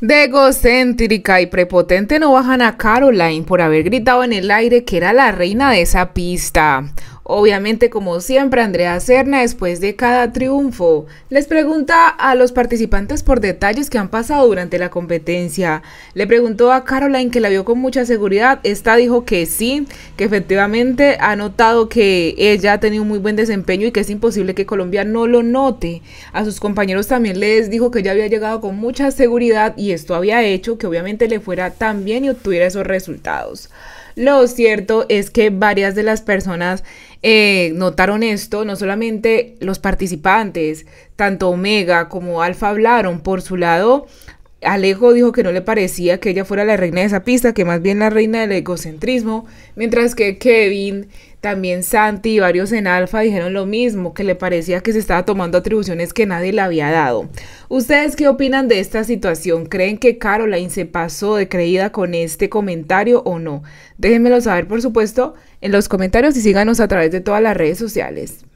De egocéntrica y prepotente no bajan a Caroline por haber gritado en el aire que era la reina de esa pista. Obviamente, como siempre, Andrea Cerna, después de cada triunfo, les pregunta a los participantes por detalles que han pasado durante la competencia. Le preguntó a Caroline que la vio con mucha seguridad. Esta dijo que sí, que efectivamente ha notado que ella ha tenido un muy buen desempeño y que es imposible que Colombia no lo note. A sus compañeros también les dijo que ella había llegado con mucha seguridad y esto había hecho que obviamente le fuera tan bien y obtuviera esos resultados. Lo cierto es que varias de las personas eh, notaron esto, no solamente los participantes, tanto Omega como Alfa hablaron por su lado. Alejo dijo que no le parecía que ella fuera la reina de esa pista, que más bien la reina del egocentrismo, mientras que Kevin, también Santi y varios en Alfa dijeron lo mismo, que le parecía que se estaba tomando atribuciones que nadie le había dado. ¿Ustedes qué opinan de esta situación? ¿Creen que Caroline se pasó de creída con este comentario o no? Déjenmelo saber, por supuesto, en los comentarios y síganos a través de todas las redes sociales.